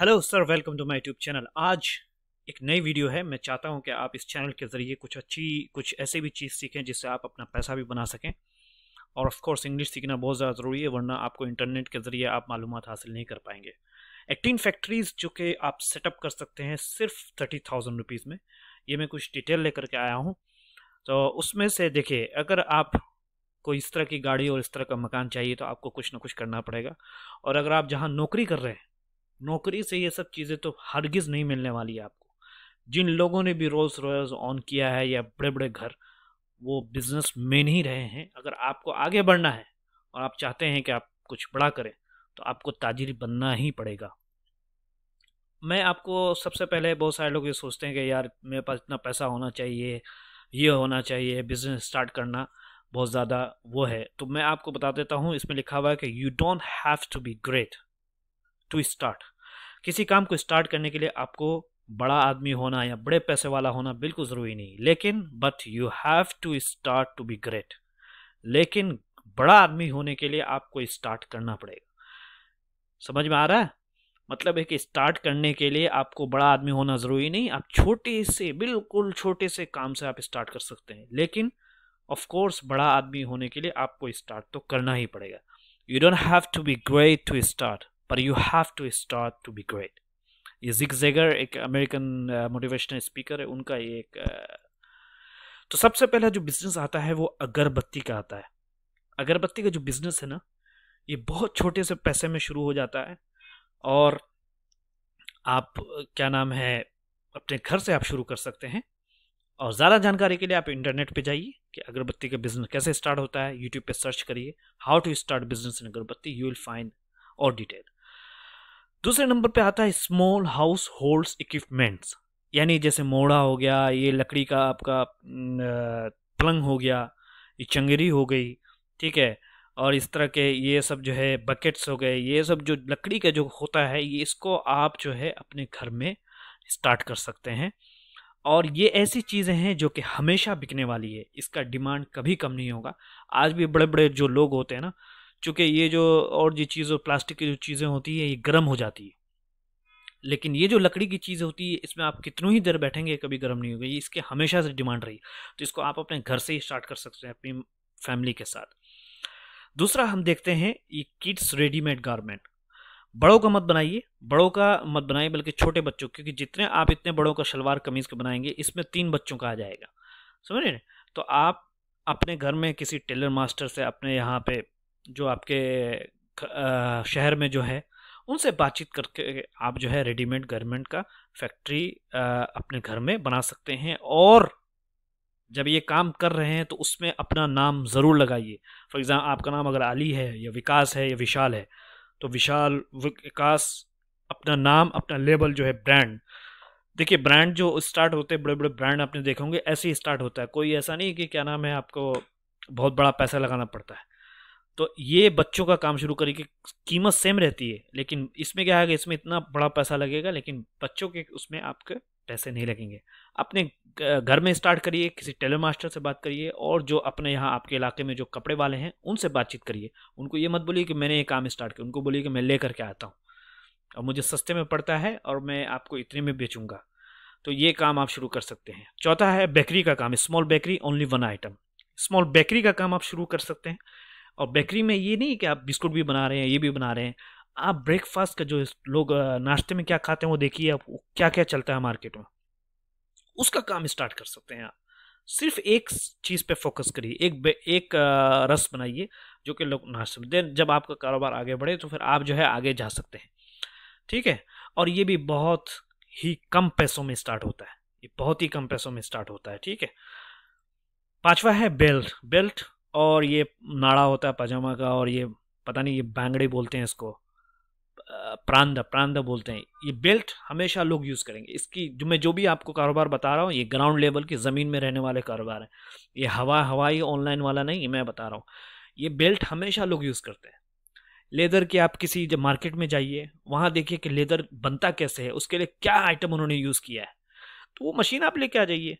hello sir welcome to my YouTube channel आज एक नई वीडियो है मैं चाहता हूं कि आप इस चैनल के ज़रिए कुछ अच्छी कुछ ऐसे भी चीज़ सीखें जिससे आप अपना पैसा भी बना सकें और ऑफ़ कोर्स इंग्लिश सीखना बहुत ज़्यादा ज़रूरी है वरना आपको इंटरनेट के ज़रिए आप मालूम हासिल नहीं कर पाएंगे एक्टीन फैक्ट्रीज़ जो कि आप सेटअप कर सकते हैं सिर्फ थर्टी थाउजेंड रुपीज़ में ये मैं कुछ डिटेल लेकर के आया हूँ तो उसमें से देखिए अगर आप कोई इस तरह की गाड़ी और इस तरह का मकान चाहिए तो आपको कुछ ना कुछ करना पड़ेगा और अगर आप जहाँ नौकरी कर रहे हैं नौकरी से ये सब चीज़ें तो हरगिज़ नहीं मिलने वाली है आपको जिन लोगों ने भी रोल्स रॉयल्स ऑन किया है या बड़े बड़े घर वो बिजनेस में नहीं रहे हैं अगर आपको आगे बढ़ना है और आप चाहते हैं कि आप कुछ बड़ा करें तो आपको ताजिर बनना ही पड़ेगा मैं आपको सबसे पहले बहुत सारे लोग ये सोचते हैं कि यार मेरे पास इतना पैसा होना चाहिए ये होना चाहिए बिज़नेस स्टार्ट करना बहुत ज़्यादा वो है तो मैं आपको बता देता हूँ इसमें लिखा हुआ है कि you don't have to be great to start किसी काम को स्टार्ट करने के लिए आपको बड़ा आदमी होना या बड़े पैसे वाला होना बिल्कुल ज़रूरी नहीं लेकिन but you have to start to be great लेकिन बड़ा आदमी होने के लिए आपको स्टार्ट करना पड़ेगा समझ में आ रहा है मतलब है कि स्टार्ट करने के लिए आपको बड़ा आदमी होना ज़रूरी नहीं आप छोटे से बिल्कुल छोटे से काम से आप स्टार्ट कर सकते हैं लेकिन ऑफ कोर्स बड़ा आदमी होने के लिए आपको स्टार्ट तो करना ही पड़ेगा you don't have to be great to start पर you have to start to be great ये जिक जेगर एक अमेरिकन मोटिवेशनल स्पीकर है उनका ये एक uh, तो सबसे पहला जो बिजनेस आता है वो अगरबत्ती का आता है अगरबत्ती का जो बिजनेस है ना ये बहुत छोटे से पैसे में शुरू हो जाता है और आप क्या नाम है अपने घर से आप शुरू कर सकते हैं और ज़्यादा जानकारी के लिए आप इंटरनेट पे जाइए कि अगरबत्ती का बिजनेस कैसे स्टार्ट होता है यूट्यूब पे सर्च करिए how to start business in agarbatti you will find और डिटेल दूसरे नंबर पे आता है स्मॉल हाउस होल्ड्स इक्विपमेंट्स यानी जैसे मोड़ा हो गया ये लकड़ी का आपका पलंग हो गया ये चंगरी हो गई ठीक है और इस तरह के ये सब जो है बकेट्स हो गए ये सब जो लकड़ी का जो होता है ये इसको आप जो है अपने घर में स्टार्ट कर सकते हैं और ये ऐसी चीज़ें हैं जो कि हमेशा बिकने वाली है इसका डिमांड कभी कम नहीं होगा आज भी बड़े बड़े जो लोग होते हैं ना चूँकि ये जो और जो चीज़ और प्लास्टिक की जो चीज़ें होती है ये गर्म हो जाती है लेकिन ये जो लकड़ी की चीज़ होती है इसमें आप कितनों ही देर बैठेंगे कभी गर्म नहीं होगी इसके हमेशा से डिमांड रही तो इसको आप अपने घर से ही स्टार्ट कर सकते हैं अपनी फैमिली के साथ दूसरा हम देखते हैं ये किड्स रेडीमेड गारमेंट बड़ों का मत बनाइए बड़ों का मत बनाइए बल्कि छोटे बच्चों क्योंकि जितने आप इतने बड़ों का शलवार कमीज़ का बनाएंगे इसमें तीन बच्चों का आ जाएगा समझ रहे तो आप अपने घर में किसी टेलर मास्टर से अपने यहाँ पे जो आपके शहर में जो है उनसे बातचीत करके आप जो है रेडीमेड गारमेंट का फैक्ट्री अपने घर में बना सकते हैं और जब ये काम कर रहे हैं तो उसमें अपना नाम ज़रूर लगाइए फॉर एग्ज़ाम्पल आपका नाम अगर अली है या विकास है या विशाल है तो विशाल विकास अपना नाम अपना लेबल जो है ब्रांड देखिए ब्रांड जो स्टार्ट होते हैं बड़े बड़े ब्रांड आपने देखे होंगे ऐसे ही स्टार्ट होता है कोई ऐसा नहीं कि क्या नाम है आपको बहुत बड़ा पैसा लगाना पड़ता है तो ये बच्चों का काम शुरू करेगी कीमत सेम रहती है लेकिन इसमें क्या है इसमें इतना बड़ा पैसा लगेगा लेकिन बच्चों के उसमें आपके पैसे नहीं लगेंगे अपने घर में स्टार्ट करिए किसी टेलर मास्टर से बात करिए और जो अपने यहाँ आपके इलाके में जो कपड़े वाले हैं उनसे बातचीत करिए उनको ये मत बोलिए कि मैंने ये काम स्टार्ट किया उनको बोलिए कि मैं ले करके आता हूँ और मुझे सस्ते में पड़ता है और मैं आपको इतने में बेचूंगा तो ये काम आप शुरू कर सकते हैं चौथा है बेकरी का काम small bakery only one item small bakery का काम आप शुरू कर सकते हैं और बेकरी में ये नहीं कि आप बिस्कुट भी बना रहे हैं ये भी बना रहे हैं आप ब्रेकफास्ट का जो लोग नाश्ते में क्या खाते हैं वो देखिए आप क्या क्या चलता है मार्केट में उसका काम स्टार्ट कर सकते हैं आप सिर्फ एक चीज़ पे फोकस करिए एक एक रस बनाइए जो कि लोग नाश्ते में देन जब आपका कारोबार आगे बढ़े तो फिर आप जो है आगे जा सकते हैं ठीक है और ये भी बहुत ही कम पैसों में स्टार्ट होता है ये बहुत ही कम पैसों में स्टार्ट होता है ठीक है पांचवा है बेल्ट बेल्ट और ये नाड़ा होता है पजामा का और ये पता नहीं ये बैंगड़े बोलते हैं इसको प्रांद प्रांद बोलते हैं ये बेल्ट हमेशा लोग यूज़ करेंगे इसकी जो मैं जो भी आपको कारोबार बता रहा हूँ ये ग्राउंड लेवल की ज़मीन में रहने वाले कारोबार हैं ये हवा हवाई ऑनलाइन वाला नहीं मैं बता रहा हूँ ये बेल्ट हमेशा लोग यूज़ करते हैं लेदर के आप किसी जब मार्केट में जाइए वहाँ देखिए कि लेदर बनता कैसे है उसके लिए क्या आइटम उन्होंने यूज़ किया है तो वो मशीन आप लेके आ जाइए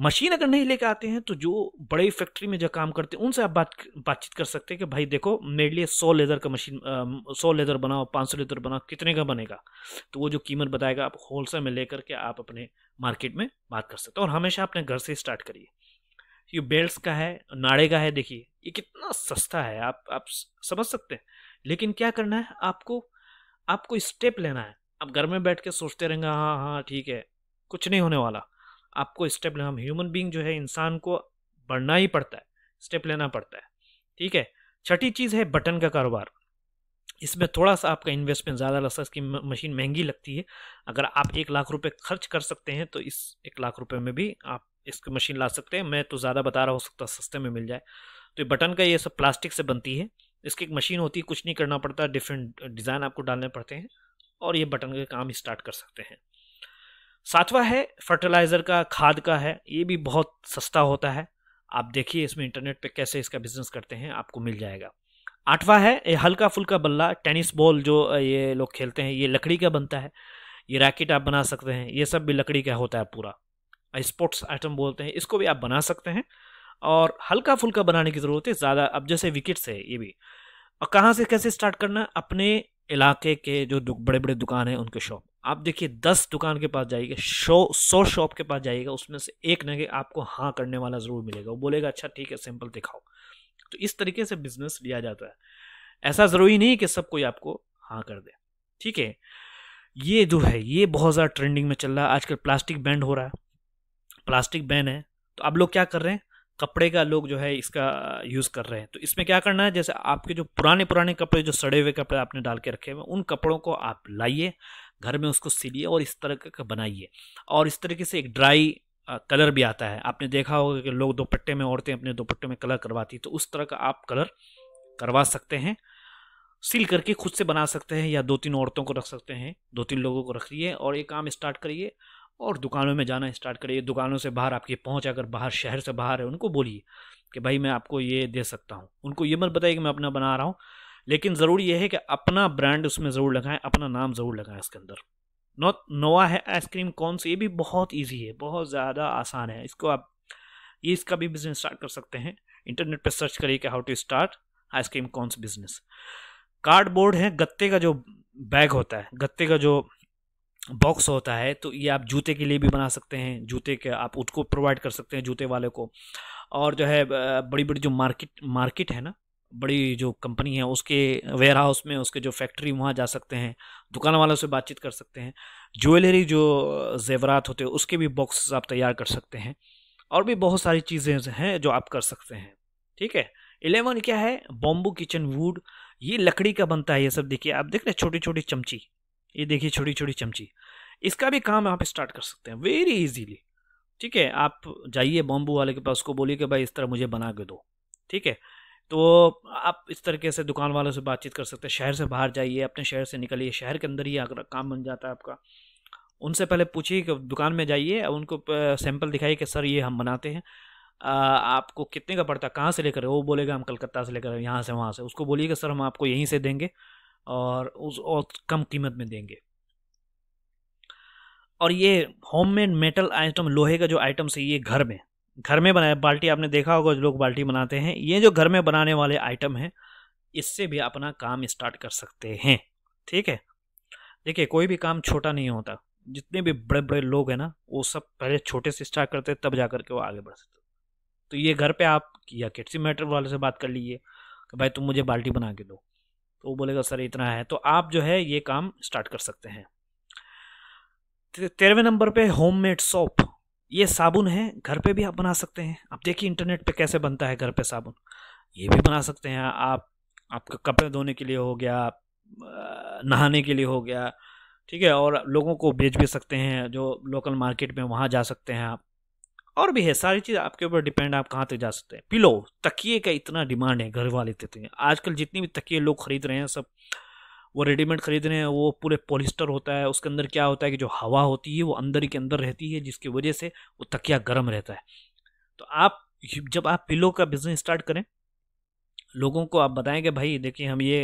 मशीन अगर नहीं लेकर आते हैं तो जो बड़े फैक्ट्री में जो काम करते हैं उनसे आप बात बातचीत कर सकते हैं कि भाई देखो मेरे लिए सौ लेदर का मशीन सौ लेदर बनाओ पाँच सौ लेदर बनाओ कितने का बनेगा तो वो जो कीमत बताएगा आप होलसेल में लेकर के आप अपने मार्केट में बात कर सकते हो और हमेशा अपने घर से स्टार्ट करिए ये बेल्ट का है नाड़े का है देखिए ये कितना सस्ता है आप आप समझ सकते हैं लेकिन क्या करना है आपको आपको स्टेप लेना है आप घर में बैठ के सोचते रहेंगे हाँ हाँ ठीक है कुछ नहीं होने वाला आपको स्टेप लेना हम ह्यूमन बींग जो है इंसान को बढ़ना ही पड़ता है स्टेप लेना पड़ता है ठीक है छठी चीज़ है बटन का कारोबार इसमें थोड़ा सा आपका इन्वेस्टमेंट ज़्यादा लगता है इसकी मशीन महंगी लगती है अगर आप एक लाख रुपए खर्च कर सकते हैं तो इस एक लाख रुपए में भी आप इसकी मशीन ला सकते हैं मैं तो ज़्यादा बता रहा हो सकता सस्ते में मिल जाए तो ये बटन का ये सब प्लास्टिक से बनती है इसकी एक मशीन होती है कुछ नहीं करना पड़ता डिफरेंट डिज़ाइन आपको डालने पड़ते हैं और ये बटन का काम स्टार्ट कर सकते हैं सातवां है फर्टिलाइज़र का खाद का है ये भी बहुत सस्ता होता है आप देखिए इसमें इंटरनेट पे कैसे इसका बिजनेस करते हैं आपको मिल जाएगा आठवां है ये हल्का फुल्का बल्ला टेनिस बॉल जो ये लोग खेलते हैं ये लकड़ी का बनता है ये रैकेट आप बना सकते हैं ये सब भी लकड़ी का होता है पूरा स्पोर्ट्स आइटम बोलते हैं इसको भी आप बना सकते हैं और हल्का फुल्का बनाने की ज़रूरत है ज़्यादा अब जैसे विकेट्स है ये भी और कहाँ से कैसे स्टार्ट करना अपने इलाके के जो बड़े बड़े दुकान हैं उनके शॉप आप देखिए दस दुकान के पास जाइएगा सौ सौ शॉप के पास जाइएगा उसमें से एक ना कि आपको हाँ करने वाला ज़रूर मिलेगा वो बोलेगा अच्छा ठीक है सैंपल दिखाओ तो इस तरीके से बिजनेस लिया जाता है ऐसा ज़रूरी नहीं कि सब कोई आपको हाँ कर दे ठीक है ये जो है ये बहुत ज़्यादा ट्रेंडिंग में चल रहा है आजकल प्लास्टिक बैंड हो रहा है प्लास्टिक बैन है तो आप लोग क्या कर रहे हैं कपड़े का लोग जो है इसका यूज़ कर रहे हैं तो इसमें क्या करना है जैसे आपके जो पुराने पुराने कपड़े जो सड़े हुए कपड़े आपने डाल के रखे हुए उन कपड़ों को आप लाइए घर में उसको सिलिए और इस तरह का बनाइए और इस तरीके से एक ड्राई कलर भी आता है आपने देखा होगा कि लोग दोपट्टे में औरतें अपने दोपट्टे में कलर करवाती तो उस तरह का आप कलर करवा सकते हैं सिल करके खुद से बना सकते हैं या दो तीन औरतों को रख सकते हैं दो तीन लोगों को रखिए और ये काम स्टार्ट करिए और दुकानों में जाना स्टार्ट करिए दुकानों से बाहर आपकी पहुँच अगर बाहर शहर से बाहर है उनको बोलिए कि भाई मैं आपको ये दे सकता हूँ उनको ये मत बताइए कि मैं अपना बना रहा हूँ लेकिन ज़रूरी यह है कि अपना ब्रांड उसमें ज़रूर लगाएं अपना नाम ज़रूर लगाएं इसके अंदर नो नोवा है आइसक्रीम कौन सी ये भी बहुत ईजी है बहुत ज़्यादा आसान है इसको आप ये इसका भी बिज़नेस स्टार्ट कर सकते हैं इंटरनेट पर सर्च करिए कि हाउ टू स्टार्ट आइसक्रीम कौन सी बिज़नेस कार्डबोर्ड है गत्ते का जो बैग होता है गत्ते का जो बॉक्स होता है तो ये आप जूते के लिए भी बना सकते हैं जूते के आप उसको प्रोवाइड कर सकते हैं जूते वाले को और जो है बड़ी बड़ी जो मार्केट मार्केट है ना बड़ी जो कंपनी है उसके वेयर हाउस में उसके जो फैक्ट्री वहाँ जा सकते हैं दुकान वालों से बातचीत कर सकते हैं ज्वेलरी जो जेवरात होते हैं उसके भी बॉक्स आप तैयार कर सकते हैं और भी बहुत सारी चीज़ें हैं जो आप कर सकते हैं ठीक है इलेवन क्या है बॉम्बू किचन वुड ये लकड़ी का बनता है ये सब देखिए आप देख रहे हैं छोटी छोटी चमची ये देखिए छोटी छोटी चमची इसका भी काम आप स्टार्ट कर सकते हैं वेरी इजीली ठीक है आप जाइए बॉम्बू वाले के पास उसको बोलिए कि भाई इस तरह मुझे बना के दो ठीक है तो आप इस तरीके से दुकान वालों से बातचीत कर सकते हैं शहर से बाहर जाइए अपने शहर से निकलिए शहर के अंदर ही अगर काम बन जाता है आपका उनसे पहले पूछिए कि दुकान में जाइए उनको सैंपल दिखाइए कि सर ये हम बनाते हैं आपको कितने का पड़ता है कहाँ से लेकर वो बोलेगा हम कलकत्ता से लेकर यहाँ से वहाँ से उसको बोलिए कि सर हम आपको यहीं से देंगे और उस और कम कीमत में देंगे और ये होममेड मेटल आइटम लोहे का जो आइटम्स है ये घर में घर में बनाए बाल्टी आपने देखा होगा लोग बाल्टी बनाते हैं ये जो घर में बनाने वाले आइटम हैं इससे भी अपना काम स्टार्ट कर सकते हैं ठीक है देखिए कोई भी काम छोटा नहीं होता जितने भी बड़े बड़े लोग हैं ना वो सब पहले छोटे से स्टार्ट करते हैं तब जा करके वो आगे बढ़ सकते तो ये घर पे आप या किसी मैटर वाले से बात कर लीजिए कि भाई तुम मुझे बाल्टी बना के दो तो वो बोलेगा सर इतना है तो आप जो है ये काम स्टार्ट कर सकते हैं तेरहवें नंबर पे होममेड सॉप ये साबुन है घर पे भी आप बना सकते हैं आप देखिए इंटरनेट पे कैसे बनता है घर पे साबुन ये भी बना सकते हैं आप आपके कपड़े धोने के लिए हो गया नहाने के लिए हो गया ठीक है और लोगों को बेच भी सकते हैं जो लोकल मार्केट में वहाँ जा सकते हैं आप और भी है सारी चीज़ आपके ऊपर डिपेंड आप कहाँ तक जा सकते हैं पिलो तकिए का इतना डिमांड है घर वाले देते आजकल जितनी भी तकिए लोग खरीद रहे हैं सब वो रेडीमेड ख़रीद रहे हैं वो पूरे पॉलिस्टर होता है उसके अंदर क्या होता है कि जो हवा होती है वो अंदर ही के अंदर रहती है जिसकी वजह से वो तकिया गर्म रहता है तो आप जब आप पिलो का बिज़नेस स्टार्ट करें लोगों को आप बताएं कि भाई देखिए हम ये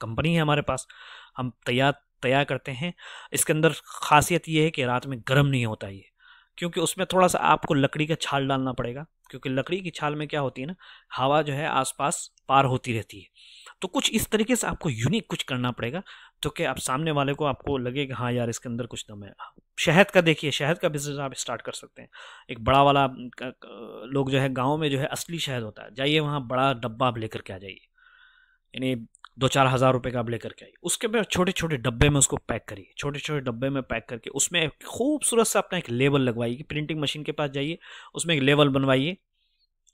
कंपनी है हमारे पास हम तैयार तैयार करते हैं इसके अंदर खासियत ये है कि रात में गर्म नहीं होता ये क्योंकि उसमें थोड़ा सा आपको लकड़ी का छाल डालना पड़ेगा क्योंकि लकड़ी की छाल में क्या होती है ना हवा जो है आसपास पार होती रहती है तो कुछ इस तरीके से आपको यूनिक कुछ करना पड़ेगा तो क्या आप सामने वाले को आपको लगे कि हाँ यार इसके अंदर कुछ दम है शहद का देखिए शहद का बिजनेस आप स्टार्ट कर सकते हैं एक बड़ा वाला लोग जो है गाँव में जो है असली शहद होता है जाइए वहाँ बड़ा डब्बा आप लेकर के आ जाइए यानी दो चार हज़ार रुपये का आप लेकर के आइए उसके बाद छोटे छोटे डब्बे में उसको पैक करिए छोटे छोटे डब्बे में पैक करके उसमें एक खूबसूरत सा अपना एक लेबल लगवाइए कि प्रिंटिंग मशीन के पास जाइए उसमें एक लेबल बनवाइए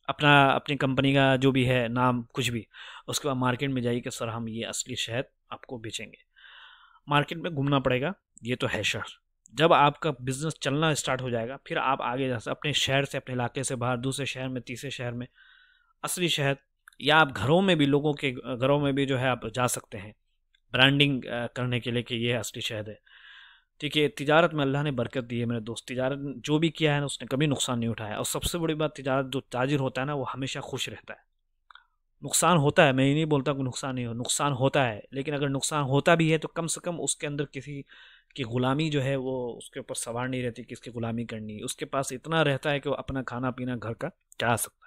अपना अपनी कंपनी का जो भी है नाम कुछ भी उसके बाद मार्केट में जाइए कि सर हम ये असली शहद आपको बेचेंगे मार्केट में घूमना पड़ेगा ये तो है शहर जब आपका बिज़नेस चलना स्टार्ट हो जाएगा फिर आप आगे जा सकते अपने शहर से अपने इलाके से बाहर दूसरे शहर में तीसरे शहर में असली शहद या आप घरों में भी लोगों के घरों में भी जो है आप जा सकते हैं ब्रांडिंग करने के लिए कि ये असली शहद है ठीक है तिजारत में अल्लाह ने बरकत दी है मेरे दोस्त तिजारत जो भी किया है ना उसने कभी नुकसान नहीं उठाया और सबसे बड़ी बात तिजारत जो ताजिर होता है ना वो हमेशा खुश रहता है नुकसान होता है मैं ये नहीं बोलता कि नुकसान नहीं हो नुकसान होता है लेकिन अगर नुकसान होता भी है तो कम से कम उसके अंदर किसी की ग़ुलामी जो है वो उसके ऊपर सवार नहीं रहती कि इसकी ग़ुलामी करनी उसके पास इतना रहता है कि वो अपना खाना पीना घर का चला सकता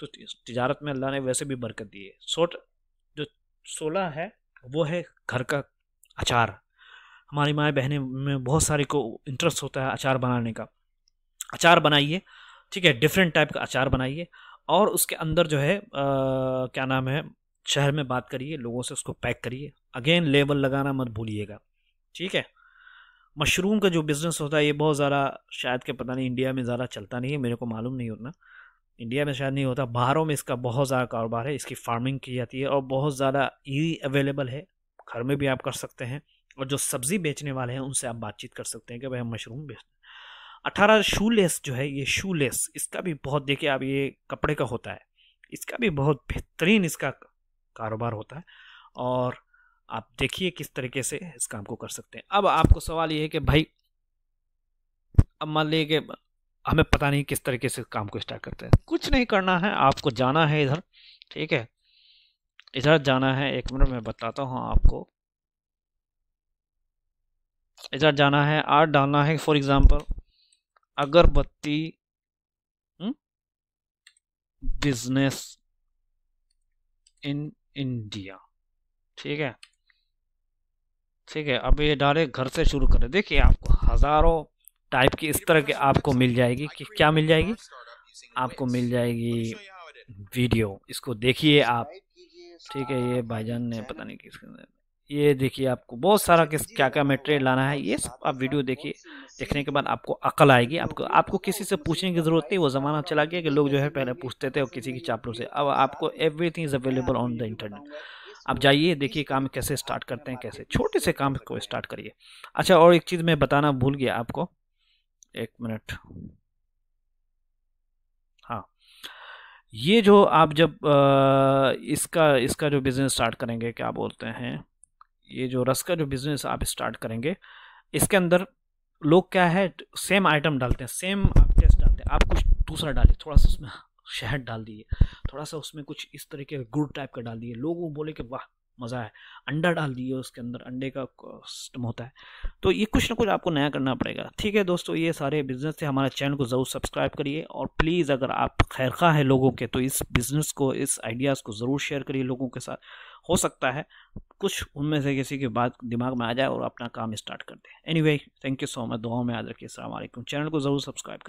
तो तजारत में अल्लाह ने वैसे भी बरकत दी है सोट जो सोलह है वो है घर का अचार हमारी माएँ बहने में बहुत सारे को इंटरेस्ट होता है अचार बनाने का अचार बनाइए ठीक है डिफरेंट टाइप का अचार बनाइए और उसके अंदर जो है आ, क्या नाम है शहर में बात करिए लोगों से उसको पैक करिए अगेन लेबल लगाना मत भूलिएगा ठीक है मशरूम का जो बिज़नेस होता है ये बहुत ज़्यादा शायद के पता नहीं इंडिया में ज़्यादा चलता नहीं है मेरे को मालूम नहीं उतना इंडिया में शायद नहीं होता बाहरों में इसका बहुत ज़्यादा कारोबार है इसकी फार्मिंग की जाती है और बहुत ज़्यादा ईजी अवेलेबल है घर में भी आप कर सकते हैं और जो सब्ज़ी बेचने वाले हैं उनसे आप बातचीत कर सकते हैं कि भाई हम मशरूम बेचते हैं अठारह लेस जो है ये शू लेस इसका भी बहुत देखिए आप ये कपड़े का होता है इसका भी बहुत बेहतरीन इसका कारोबार होता है और आप देखिए किस तरीके से इस काम को कर सकते हैं अब आपको सवाल ये है कि भाई अब मान लीजिए कि हमें पता नहीं किस तरीके से काम को स्टार्ट करते हैं कुछ नहीं करना है आपको जाना है इधर ठीक है इधर जाना है एक मिनट में बताता हूँ आपको इधर जाना है आर डालना है for example agarbatti business in India ठीक है ठीक है अब ये डायरेक्ट घर से शुरू करें देखिए आपको हज़ारों टाइप की इस तरह के आपको मिल जाएगी कि क्या मिल जाएगी आपको मिल जाएगी वीडियो इसको देखिए आप ठीक है ये भाईजान ने पता नहीं किसके ये देखिए आपको बहुत सारा किस क्या क्या मटेरियल लाना है ये सब आप वीडियो देखिए देखने के बाद आपको अकल आएगी आपको आपको किसी से पूछने की ज़रूरत नहीं वो ज़माना चला गया कि लोग जो है पहले पूछते थे और किसी की चापलों से अब आपको everything is available on the internet आप जाइए देखिए काम कैसे स्टार्ट करते हैं कैसे छोटे से काम को स्टार्ट करिए अच्छा और एक चीज़ मैं बताना भूल गया आपको एक मिनट हाँ ये जो आप जब आ, इसका इसका जो बिज़नेस स्टार्ट करेंगे क्या बोलते हैं ये जो रस का जो बिज़नेस आप स्टार्ट करेंगे इसके अंदर लोग क्या है सेम आइटम डालते हैं सेम आप टेस्ट डालते हैं आप कुछ दूसरा डालिए थोड़ा सा उसमें शहद डाल दिए थोड़ा सा उसमें कुछ इस तरह के गुड़ टाइप का डाल दिए लोग वो बोले कि वाह मज़ा है अंडा डाल दिए उसके अंदर अंडे का सिस्टम होता है तो ये कुछ ना कुछ आपको नया करना पड़ेगा ठीक है दोस्तों ये सारे बिज़नेस थे हमारे चैनल को ज़रूर सब्सक्राइब करिए और प्लीज़ अगर आप खैर खा है लोगों के तो इस बिज़नेस को इस आइडियाज़ को ज़रूर शेयर करिए लोगों के साथ हो सकता है कुछ उनमें से किसी के बाद दिमाग में आ जाए और अपना काम स्टार्ट कर दें any thank you so much दुआओं में याद रखिए असल चैनल को ज़रूर सब्सक्राइब